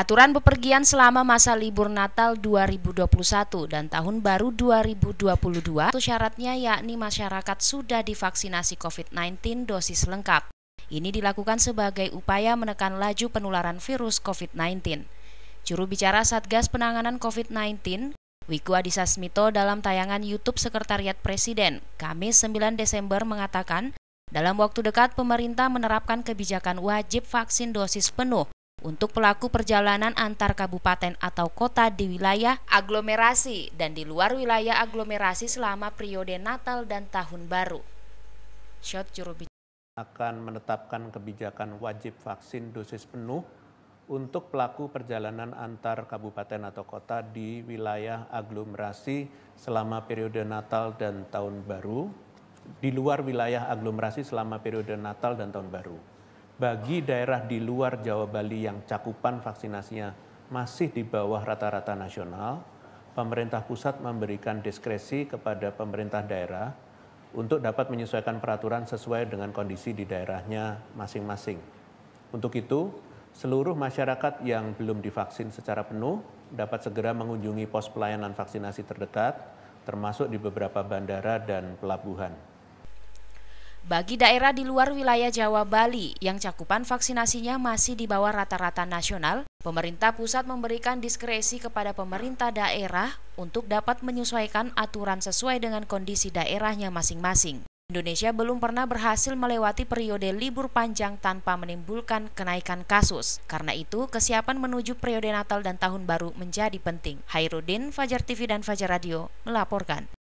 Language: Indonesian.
Aturan bepergian selama masa libur Natal 2021 dan Tahun Baru 2022 syaratnya yakni masyarakat sudah divaksinasi COVID-19 dosis lengkap. Ini dilakukan sebagai upaya menekan laju penularan virus COVID-19. Juru bicara Satgas Penanganan COVID-19, Wiku Adhisa Smito dalam tayangan YouTube Sekretariat Presiden, Kamis 9 Desember mengatakan, dalam waktu dekat pemerintah menerapkan kebijakan wajib vaksin dosis penuh untuk pelaku perjalanan antar kabupaten atau kota di wilayah aglomerasi dan di luar wilayah aglomerasi selama periode Natal dan Tahun Baru. Shot akan menetapkan kebijakan wajib vaksin dosis penuh untuk pelaku perjalanan antar kabupaten atau kota di wilayah aglomerasi selama periode Natal dan Tahun Baru, di luar wilayah aglomerasi selama periode Natal dan Tahun Baru bagi daerah di luar Jawa Bali yang cakupan vaksinasinya masih di bawah rata-rata nasional, pemerintah pusat memberikan diskresi kepada pemerintah daerah untuk dapat menyesuaikan peraturan sesuai dengan kondisi di daerahnya masing-masing. Untuk itu, seluruh masyarakat yang belum divaksin secara penuh dapat segera mengunjungi pos pelayanan vaksinasi terdekat, termasuk di beberapa bandara dan pelabuhan. Bagi daerah di luar wilayah Jawa Bali yang cakupan vaksinasinya masih di bawah rata-rata nasional, pemerintah pusat memberikan diskresi kepada pemerintah daerah untuk dapat menyesuaikan aturan sesuai dengan kondisi daerahnya masing-masing. Indonesia belum pernah berhasil melewati periode libur panjang tanpa menimbulkan kenaikan kasus. Karena itu, kesiapan menuju periode Natal dan Tahun Baru menjadi penting. Hairudin, Fajar TV dan Fajar Radio melaporkan.